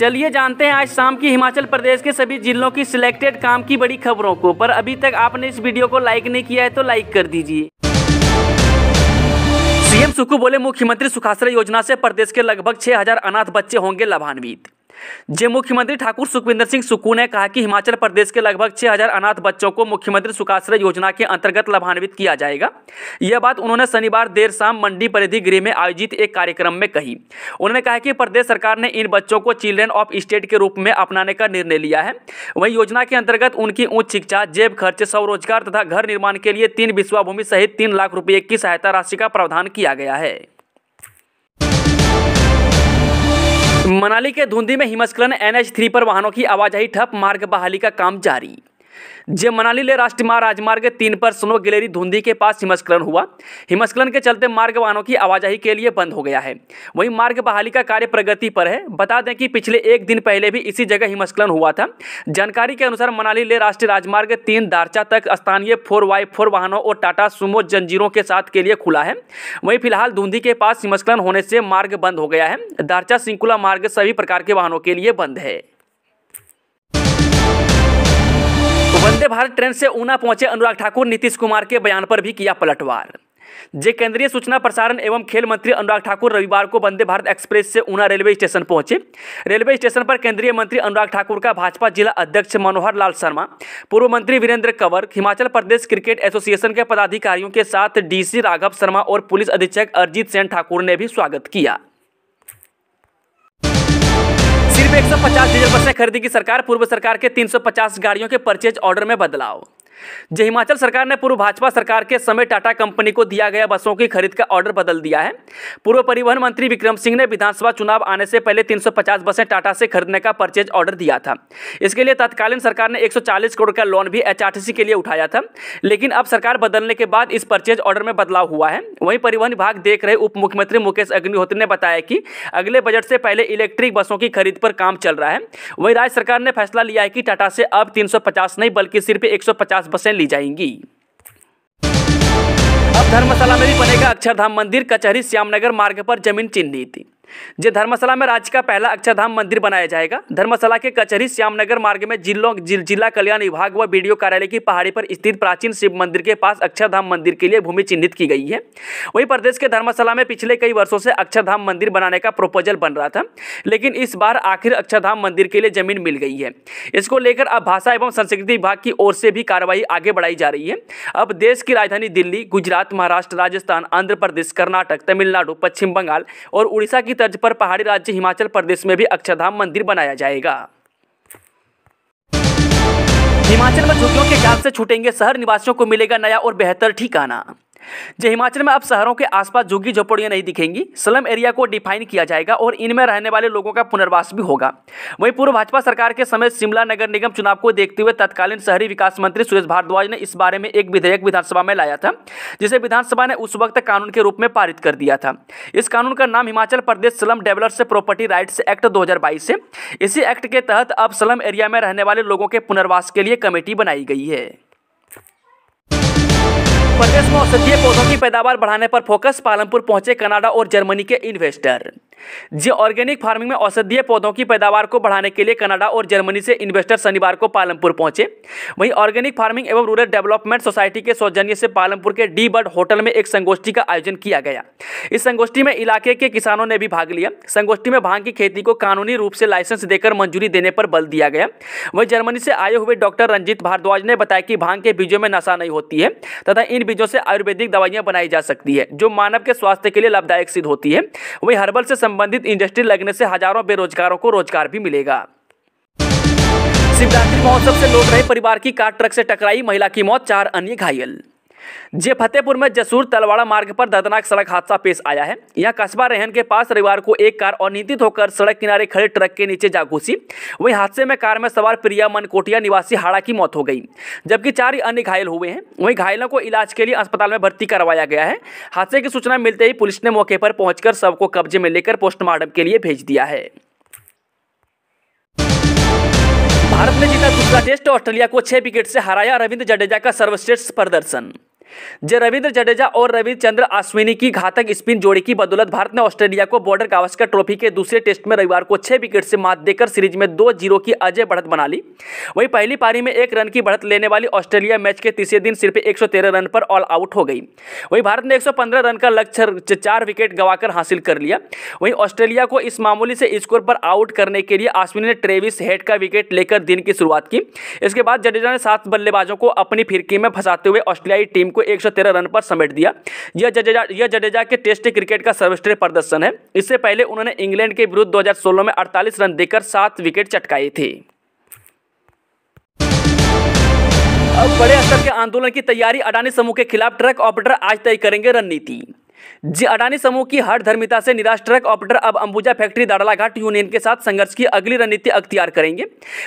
चलिए जानते हैं आज शाम की हिमाचल प्रदेश के सभी जिलों की सिलेक्टेड काम की बड़ी खबरों को पर अभी तक आपने इस वीडियो को लाइक नहीं किया है तो लाइक कर दीजिए सीएम सुक्कू बोले मुख्यमंत्री सुखाश्रय योजना से प्रदेश के लगभग 6000 अनाथ बच्चे होंगे लाभान्वित जे मुख्यमंत्री ठाकुर सुखविंदर सिंह सुक्कू ने कहा कि हिमाचल प्रदेश के लगभग 6000 अनाथ बच्चों को मुख्यमंत्री सुखाश्रय योजना के अंतर्गत लाभान्वित किया जाएगा यह बात उन्होंने शनिवार देर शाम मंडी परिधि गृह में आयोजित एक कार्यक्रम में कही उन्होंने कहा कि प्रदेश सरकार ने इन बच्चों को चिल्ड्रेन ऑफ स्टेट के रूप में अपनाने का निर्णय लिया है वहीं योजना के अंतर्गत उनकी उच्च शिक्षा जेब खर्च स्वरोजगार तथा घर निर्माण के लिए तीन विश्वाभूमि सहित तीन लाख रुपये की सहायता राशि का प्रावधान किया गया है मनाली के धुंधी में हिमस्खलन एनएच थ्री पर वाहनों की आवाजाही ठप मार्ग बहाली का काम जारी जे मनाली ले राष्ट्रीय राजमार्ग तीन पर स्नो गैलरी धुंधी के पास हिमस्खलन हुआ हिमस्खलन के चलते मार्ग वाहनों की आवाजाही के लिए बंद हो गया है वहीं मार्ग बहाली का कार्य प्रगति पर है बता दें कि पिछले एक दिन पहले भी इसी जगह हिमस्खलन हुआ था जानकारी के अनुसार मनाली ले राष्ट्रीय राजमार्ग तीन दारचा तक स्थानीय फोर वाई फोर वाहनों और टाटा सुमो जंजीरों के साथ के लिए खुला है वहीं फिलहाल धुंधी के पास हिमस्खलन होने से मार्ग बंद हो गया है दारचा सिंकुला मार्ग सभी प्रकार के वाहनों के लिए बंद है वंदे भारत ट्रेन से ऊना पहुंचे अनुराग ठाकुर नीतीश कुमार के बयान पर भी किया पलटवार जे केंद्रीय सूचना प्रसारण एवं खेल मंत्री अनुराग ठाकुर रविवार को वंदे भारत एक्सप्रेस से ऊना रेलवे स्टेशन पहुंचे रेलवे स्टेशन पर केंद्रीय मंत्री अनुराग ठाकुर का भाजपा जिला अध्यक्ष मनोहर लाल शर्मा पूर्व मंत्री वीरेंद्र कंवर हिमाचल प्रदेश क्रिकेट एसोसिएशन के पदाधिकारियों के साथ डीसी राघव शर्मा और पुलिस अधीक्षक अरिजीत सेन ठाकुर ने भी स्वागत किया सौ 150 डीजल बसें खरीदेगी सरकार पूर्व सरकार के 350 गाड़ियों के परचेज ऑर्डर में बदलाव जो हिमाचल सरकार ने पूर्व भाजपा सरकार के समय टाटा कंपनी को दिया गया बसों की खरीद का ऑर्डर बदल दिया है पूर्व परिवहन मंत्री विक्रम सिंह ने विधानसभा चुनाव आने से पहले 350 बसें टाटा से खरीदने का परचेज ऑर्डर दिया था इसके लिए तत्कालीन सरकार ने 140 करोड़ का लोन भी एच के लिए उठाया था लेकिन अब सरकार बदलने के बाद इस परचेज ऑर्डर में बदलाव हुआ है वहीं परिवहन विभाग देख रहे उप मुख्यमंत्री मुकेश अग्निहोत्री ने बताया कि अगले बजट से पहले इलेक्ट्रिक बसों की खरीद पर काम चल रहा है वहीं राज्य सरकार ने फैसला लिया है कि टाटा से अब तीन नहीं बल्कि सिर्फ एक से ली जाएंगी अब धर्मशाला में भी बनेगा अक्षरधाम मंदिर कचहरी श्यामनगर मार्ग पर जमीन चिन्हित जो धर्मशाला में राज्य का पहला अक्षरधाम मंदिर बनाया जाएगा धर्मशाला के कचहरी श्यामनगर मार्ग में जिलों जिल, जिला कल्याण विभाग व बीडीओ कार्यालय की पहाड़ी पर स्थित प्राचीन शिव मंदिर के पास अक्षरधाम मंदिर के लिए भूमि चिन्हित की गई है वहीं प्रदेश के धर्मशाला में पिछले कई वर्षों से अक्षरधाम मंदिर बनाने का प्रोपोजल बन रहा था लेकिन इस बार आखिर अक्षरधाम मंदिर के लिए जमीन मिल गई है इसको लेकर अब भाषा एवं संस्कृति विभाग की ओर से भी कार्रवाई आगे बढ़ाई जा रही है अब देश की राजधानी दिल्ली गुजरात महाराष्ट्र राजस्थान आंध्र प्रदेश कर्नाटक तमिलनाडु पश्चिम बंगाल और उड़ीसा की तर्ज पर पहाड़ी राज्य हिमाचल प्रदेश में भी अक्षरधाम मंदिर बनाया जाएगा हिमाचल में झुग्गियों के जाल से छूटेंगे शहर निवासियों को मिलेगा नया और बेहतर ठिकाना जो हिमाचल में अब शहरों के आसपास झुग्गी झोपड़ियां नहीं दिखेंगी स्लम एरिया को डिफाइन किया जाएगा और इनमें रहने वाले लोगों का पुनर्वास भी होगा वहीं पूर्व भाजपा सरकार के समय शिमला नगर निगम चुनाव को देखते हुए तत्कालीन शहरी विकास मंत्री सुरेश भारद्वाज ने इस बारे में एक विधेयक विधानसभा में लाया था जिसे विधानसभा ने उस वक्त कानून के रूप में पारित कर दिया था इस कानून का नाम Himachal Pradesh slum develop property rights act दो है इसी एक्ट के तहत अब स्लम एरिया में रहने वाले लोगों के पुनर्वास के लिए कमेटी बनाई गई है प्रदेश में औषधीय पौधों की पैदावार बढ़ाने पर फोकस पालमपुर पहुंचे कनाडा और जर्मनी के इन्वेस्टर जी ऑर्गेनिक फार्मिंग में औषधीय पौधों की पैदावार को बढ़ाने के लिए कनाडा और जर्मनी से इन्वेस्टर शनिवार को पालमपुर पहुंचे वहीं ऑर्गेनिक फार्मिंग एवं रूरल डेवलपमेंट सोसाइटी के सौजन्य से पालमपुर के डी बर्ड होटल में एक संगोष्ठी का आयोजन किया गया इस संगोष्ठी में इलाके के किसानों ने भी भाग लिया संगोष्ठी में भांग की खेती को कानूनी रूप से लाइसेंस देकर मंजूरी देने पर बल दिया गया वहीं जर्मनी से आए हुए डॉक्टर रंजीत भारद्वाज ने बताया कि भांग के बीजों में नशा नहीं होती है तथा इन बीजों से आयुर्वेदिक दवाइयां बनाई जा सकती है जो मानव के स्वास्थ्य के लिए लाभदायक सिद्ध होती है वहीं हर्बल से संबंधित इंडस्ट्री लगने से हजारों बेरोजगारों को रोजगार भी मिलेगा शिवरात्रि महोत्सव से लौट रहे परिवार की कार ट्रक से टकराई महिला की मौत चार अन्य घायल जे फतेहपुर में जसूर तलवाड़ा मार्ग पर दर्दनाक सड़क हादसा पेश आया है यहाँ कस्बा रहन के पास रविवार को एक कार अनियंत्रित होकर सड़क किनारे खड़े ट्रक के नीचे जा घुसी वहीं हादसे में कार में सवार प्रिया मनकोटिया निवासी हाड़ा की मौत हो गई जबकि चार ही अन्य घायल हुए हैं वहीं घायलों को इलाज के लिए अस्पताल में भर्ती करवाया गया है हादसे की सूचना मिलते ही पुलिस ने मौके पर पहुंचकर शव को कब्जे में लेकर पोस्टमार्टम के लिए भेज दिया है भारत ने जीता दूसरा टेस्ट ऑस्ट्रेलिया को छह विकेट से हराया रविंद्र जडेजा का सर्वश्रेष्ठ प्रदर्शन जो रविंद्र जडेजा और रविचंद्र अश्विनी की घातक स्पिन जोड़ी की बदौलत भारत ने ऑस्ट्रेलिया को बॉर्डर गावस्कर ट्रॉफी के दूसरे टेस्ट में रविवार को छह विकेट से मात देकर सीरीज में दो जीरो की अजय बढ़त बना ली वहीं पहली पारी में एक रन की बढ़त लेने वाली ऑस्ट्रेलिया मैच के तीसरे दिन सिर्फ एक रन पर ऑल आउट हो गई वहीं भारत ने एक रन का लक्ष्य चार विकेट गंवाकर हासिल कर लिया वहीं ऑस्ट्रेलिया को इस मामूली से स्कोर पर आउट करने के लिए आश्विनी ने ट्रेविस हेड का विकेट लेकर दिन की शुरुआत की इसके बाद जडेजा ने सात बल्लेबाजों को अपनी फिरकी में फंसाते हुए ऑस्ट्रेलियाई टीम को को 113 रन पर समेट दिया यह जडेजा यह जडेजा के टेस्ट क्रिकेट का सर्वश्रेष्ठ प्रदर्शन है इससे पहले उन्होंने इंग्लैंड के विरुद्ध 2016 में 48 रन देकर सात विकेट चटकाए थे अब बड़े स्तर के आंदोलन की तैयारी अडानी समूह के खिलाफ ट्रक ऑपरेटर आज तय करेंगे रणनीति जी अडानी समूह की हर धर्मिता से निराश ट्रक ऑपरेटर अब अंबुजा फैक्ट्री दाड़लाघाट यूनियन के साथ संघर्ष की अगली रणनीति अख्तियार करेंगे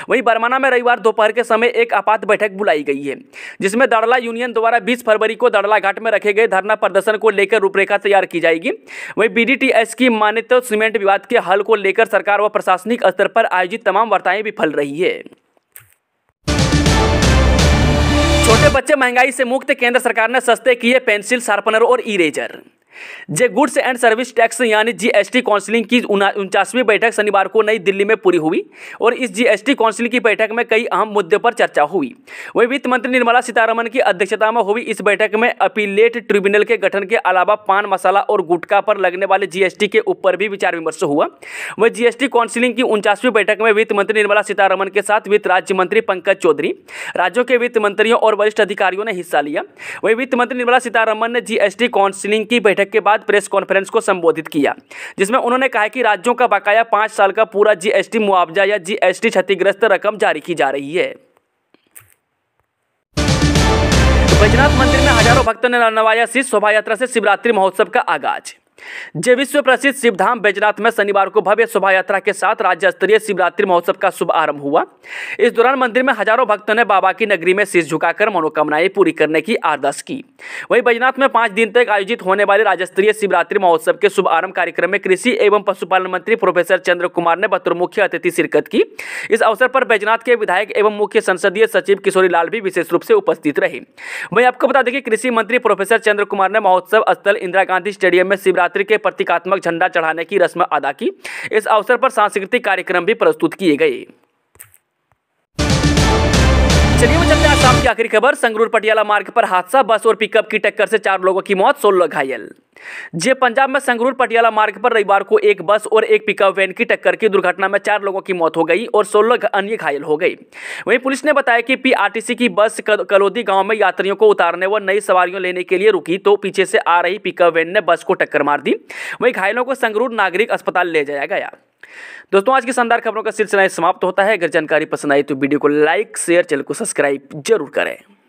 वहीं बरमाना में रविवार दोपहर के समय एक आपात बैठक बुलाई गई है जिसमें दाड़ला यूनियन द्वारा 20 फरवरी को दाड़लाघाट में रखे गए धरना प्रदर्शन को लेकर रूपरेखा तैयार की जाएगी वहीं बी की मान्यता सीमेंट विवाद के हल को लेकर सरकार व प्रशासनिक स्तर पर आयोजित तमाम वार्ताएं विफल रही है छोटे बच्चे महंगाई से मुक्त केंद्र सरकार ने सस्ते किए पेंसिल शार्पनर और इरेजर जे गुड्स एंड सर्विस टैक्स यानी जीएसटी काउंसिलिंग की उनचासवीं बैठक शनिवार को नई दिल्ली में पूरी हुई और इस जीएसटी काउंसिल की बैठक में कई अहम मुद्दे पर चर्चा हुई वहीं वित्त मंत्री निर्मला सीतारमन की अध्यक्षता में हुई इस बैठक में अपीलेट ट्रिब्यूनल के गठन के अलावा पान मसाला और गुटखा पर लगने वाले जीएसटी के ऊपर भी विचार विमर्श हुआ वह जीएसटी काउंसिलिंग की उनचासवीं बैठक में वित्त मंत्री निर्मला सीतारमन के साथ वित्त राज्य मंत्री पंकज चौधरी राज्यों के वित्त मंत्रियों और वरिष्ठ अधिकारियों ने हिस्सा लिया वहीं वित्त मंत्री निर्मला सीतारमन ने जीएसटी काउंसिलिंग की बैठक बैठक के बाद प्रेस कॉन्फ्रेंस को संबोधित किया जिसमें उन्होंने कहा कि राज्यों का बकाया पांच साल का पूरा जीएसटी मुआवजा या जीएसटी क्षतिग्रस्त रकम जारी की जा रही है बैजनाथ तो मंदिर में हजारों भक्तों ने नवाया शोभा यात्रा से शिवरात्रि महोत्सव का आगाज जय विश्व प्रसिद्ध शिवधाम बैजनाथ में शनिवार को भव्य शोभा यात्रा के साथ राज्य स्तरीय शिवरात्रि महोत्सव का शुभारंभ हुआ इस दौरान मंदिर में हजारों भक्तों ने बाबा की नगरी में शीश झुकाकर मनोकामनाएं पूरी करने की आरदस की वहीं बैजनाथ में पांच दिन तक आयोजित होने वाले राज्य स्तरीय शिवरात्रि महोत्सव के शुभारंभ कार्यक्रम में कृषि एवं पशुपालन मंत्री प्रोफेसर चंद्र कुमार ने बतौर मुख्य अतिथि शिरकत की इस अवसर पर बैजनाथ के विधायक एवं मुख्य संसदीय सचिव किशोरी लाल भी विशेष रूप से उपस्थित रहे वहीं आपको बता दें कि कृषि मंत्री प्रोफेसर चंद्र कुमार ने महोत्सव स्थल इंदिरा गांधी स्टेडियम में शिवरात्रि नवरात्रि के प्रतीकात्मक झंडा चढ़ाने की रस्म अदा की इस अवसर पर सांस्कृतिक कार्यक्रम भी प्रस्तुत किए गए चलिए वो चलते हैं शाम की आखिरी खबर संगरूर पटियाला मार्ग पर हादसा बस और पिकअप की टक्कर से चार लोगों की मौत सोलह घायल जे पंजाब में संगरूर पटियाला मार्ग पर रविवार को एक बस और एक पिकअप वैन की टक्कर की दुर्घटना में चार लोगों की मौत हो गई और सोलह अन्य घायल हो गई वहीं पुलिस ने बताया कि पीआरटीसी की बस कलोदी गांव में यात्रियों को उतारने व नई सवारियों लेने के लिए रुकी तो पीछे से आ रही पिकअप वैन ने बस को टक्कर मार दी वहीं घायलों को संगरूर नागरिक अस्पताल ले जाया गया दोस्तों आज की शानदार खबरों का सिलसिला समाप्त होता है अगर जानकारी पसंद आई तो वीडियो को लाइक शेयर चैनल को सब्सक्राइब जरूर करें